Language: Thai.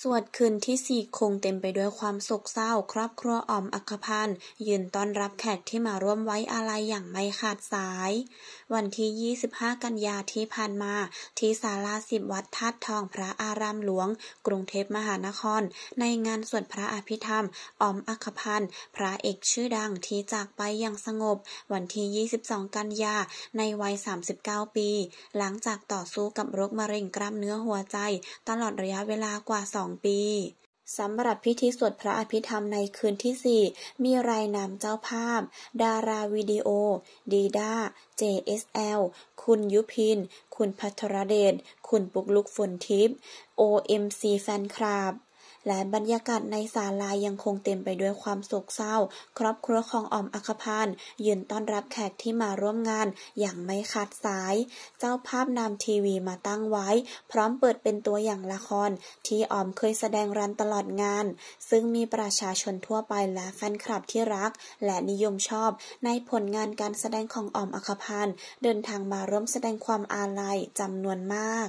สวดคืนที่สี่คงเต็มไปด้วยความโศกเศร้าครอบครัวอ่อมอัคพันยืนต้อนรับแขกที่มาร่วมไว้อาลัยอย่างไม่ขาดสาย วันที่25 กันยาที่ผ่านมาที่ศาลาสิบวัดทัดทองพระอารามหลวงกรุงเทพมหานคร ในงานสวดพระอภิธรรมอ่อมอัคพันพระเอกชื่อดังที่จากไปอย่างสงบ วันที่22 กันยาในวัย 39 ปี หลังจากต่อสู้กับโรคมะเร็งกล้ามเนื้อหัวใจ ตลอดระยะเวลากว่าสองปีสำหรับพิธีสวดพระอภิธรรมในคืนที่สี่มีรายนามเจ้าภาพ ดาราวิดีโอ ดีด้า JSL คุณยุพิน คุณพัทรเดช คุณปุกลุกฝนทิพย์ OMC แฟนคลับและบรรยากาศในศาลายังคงเต็มไปด้วยความโศกเศร้า ครอบครัวของออมอัคพานยืนต้อนรับแขกที่มาร่วมงานอย่างไม่ขาดสาย เจ้าภาพนำทีวีมาตั้งไว้พร้อมเปิดเป็นตัวอย่างละครที่ออมเคยแสดงรันตลอดงาน ซึ่งมีประชาชนทั่วไปและแฟนคลับที่รัก และนิยมชอบในผลงานการแสดงของออมอัคพานเดินทางมาร่วมแสดงความอาลัยจำนวนมาก